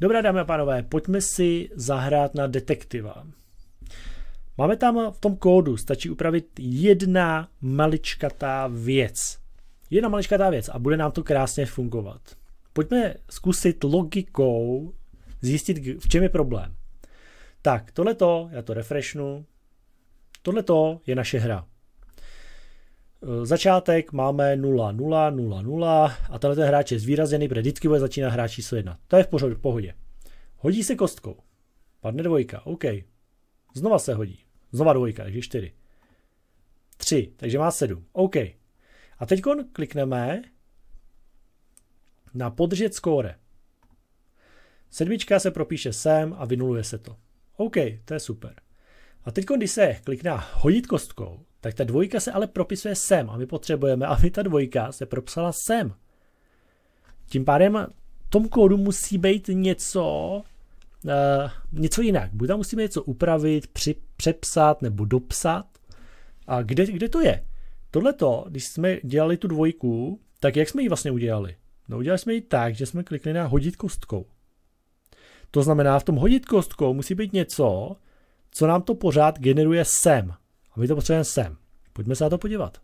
Dobrá, dámy a pánové, pojďme si zahrát na detektiva. Máme tam v tom kódu, stačí upravit jedna maličkatá věc. Jedna maličkatá věc a bude nám to krásně fungovat. Pojďme zkusit logikou zjistit, v čem je problém. Tak, tohleto, já to refreshnu, tohleto je naše hra. Eh, začátek máme 0, 0, 0, 0 a tenhle ten hráč je zvýrazněný, protože vždycky bude začínat hráč číslo 1. To je v pohodě. Hodí se kostkou. Padne dvojka, OK. Znova se hodí. Znova dvojka, takže 4. 3, takže má 7. OK. A teď klikneme na podržet skóre. Sedmička se propíše sem a vynuluje se to. OK, to je super. A teď, když se klikne hodit kostkou, tak ta dvojka se ale propisuje sem a my potřebujeme, aby ta dvojka se propsala sem. Tím pádem v tom kódu musí být něco, Uh, něco jinak. Buď tam musíme něco upravit, při, přepsat nebo dopsat. A kde, kde to je? Tohle to, když jsme dělali tu dvojku, tak jak jsme ji vlastně udělali? No udělali jsme ji tak, že jsme klikli na hodit kostkou. To znamená, v tom hodit kostkou musí být něco, co nám to pořád generuje sem. A my to potřebujeme sem. Pojďme se na to podívat.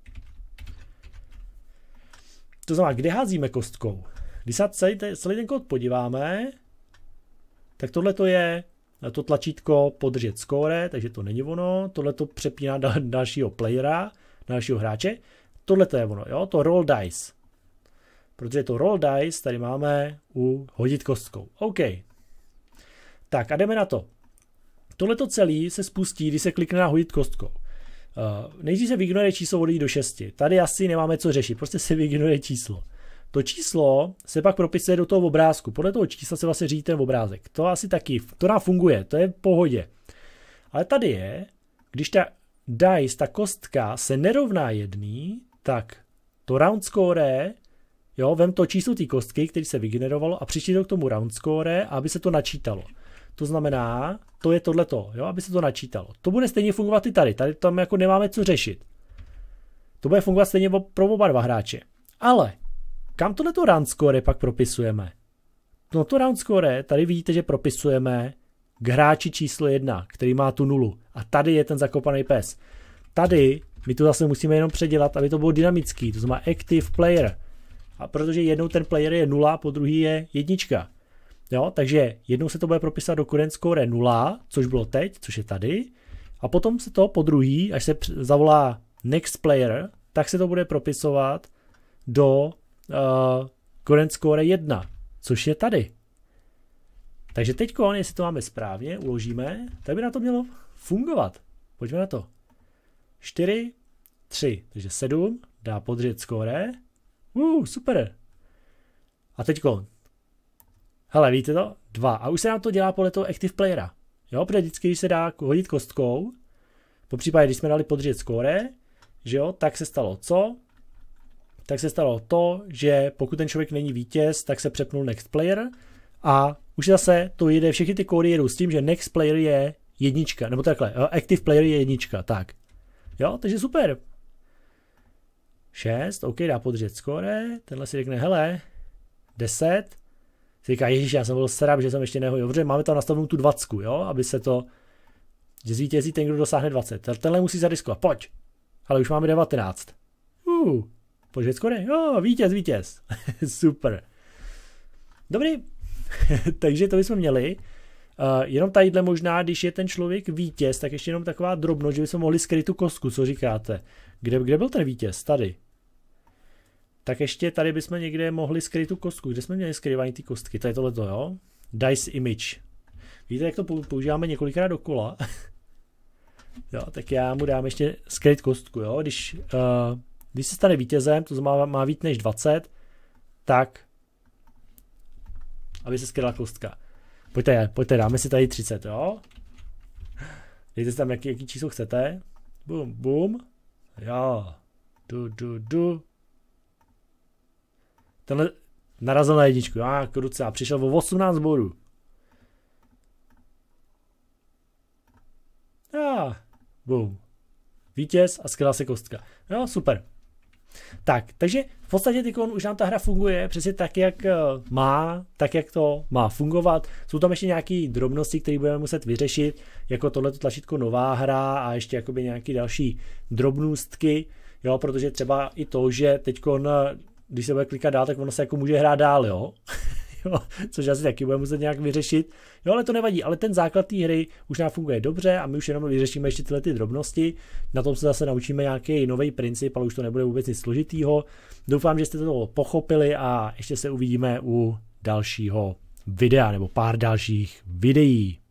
To znamená, kde házíme kostkou? Když se celý, ten, celý ten kód podíváme, tak tohle to je to tlačítko podržet score, takže to není ono. Tohle to přepíná na dalšího playera, na dalšího hráče. Tohle to je ono, jo, to roll dice. Protože to roll dice tady máme u hodit kostkou. OK. Tak a jdeme na to. Tohle to celé se spustí, když se klikne na hodit kostkou. Uh, nejdřív se vyignoruje číslo od do 6. Tady asi nemáme co řešit, prostě se vyignoruje číslo. To číslo se pak propisuje do toho obrázku. Podle toho čísla se vlastně řídí ten obrázek. To asi taky, to nám funguje, to je v pohodě. Ale tady je, když ta dice, ta kostka se nerovná jedný, tak to round score, jo, vem to číslo té kostky, který se vygenerovalo a přičítal to k tomu round score, aby se to načítalo. To znamená, to je tohleto, jo, aby se to načítalo. To bude stejně fungovat i tady, tady tam jako nemáme co řešit. To bude fungovat stejně pro oba dva hráče. Ale kam tohleto round score pak propisujeme? No to round score, tady vidíte, že propisujeme k hráči číslo jedna, který má tu nulu. A tady je ten zakopaný pes. Tady my to zase musíme jenom předělat, aby to bylo dynamický, to znamená active player. A protože jednou ten player je nula, po druhý je jednička. Jo, takže jednou se to bude propisat do current score 0, což bylo teď, což je tady. A potom se to po druhý, až se zavolá next player, tak se to bude propisovat do uh, eh, current score 1, což je tady. Takže teď, jestli to máme správně, uložíme, tak by na to mělo fungovat. Pojďme na to. 4, 3, takže 7, dá podřet score. Uh, super. A teď hele, víte to? Dva. A už se nám to dělá podle toho Active Playera. Jo, protože vždycky, když se dá hodit kostkou, po případě, když jsme dali podřet skóre, že jo, tak se stalo co? Tak se stalo to, že pokud ten člověk není vítěz, tak se přepnul next player a už zase to jede, všechny ty kódy jedou s tím, že next player je jednička, nebo takhle, jo, eh, active player je jednička, tak. Jo, takže super. 6, OK, dá podřet skóre, tenhle si řekne, hele, 10, si říká, ježíš, já jsem byl srab, že jsem ještě nehodil. Dobře, máme tam nastavenou tu 20, jo, aby se to, že zvítězí ten, kdo dosáhne 20. Tenhle musí zadiskovat, pojď. Ale už máme 19. Uh, Požec skoro. jo, vítěz, vítěz. Super. Dobrý, takže to bychom měli. Uh, jenom tadyhle možná, když je ten člověk vítěz, tak ještě jenom taková drobnost, že bychom mohli skryt tu kostku, co říkáte. Kde, kde byl ten vítěz? Tady. Tak ještě tady bychom někde mohli skrýt tu kostku. Kde jsme měli skrývání ty kostky? Tady tohleto, jo? Dice image. Víte, jak to používáme několikrát dokola? jo, tak já mu dám ještě skrýt kostku, jo? Když, uh, když se stane vítězem, to má, má víc než 20, tak aby se skryla kostka. Pojďte, pojďte, dáme si tady 30, jo? Dejte si tam, jaký, jaký číslo chcete. Bum, bum. Jo. Du, du, du. Tenhle narazil na jedničku. Já, ah, jako a přišel o 18 bodů. Já, boom. Vítěz a skvělá se kostka. No, super. Tak, takže v podstatě teď už nám ta hra funguje přesně tak, jak eh, má, tak, jak to má fungovat. Jsou tam ještě nějaké drobnosti, které budeme muset vyřešit, jako tohleto tlačítko nová hra a ještě jakoby nějaké další drobnostky, jo, protože třeba i to, že teď když se bude klikat dál, tak ono se jako může hrát dál, jo. jo což asi taky bude muset nějak vyřešit. Jo, ale to nevadí, ale ten základ té hry už nám funguje dobře a my už jenom vyřešíme ještě tyhle ty drobnosti. Na tom se zase naučíme nějaký nový princip, ale už to nebude vůbec nic složitýho. Doufám, že jste to pochopili a ještě se uvidíme u dalšího videa nebo pár dalších videí.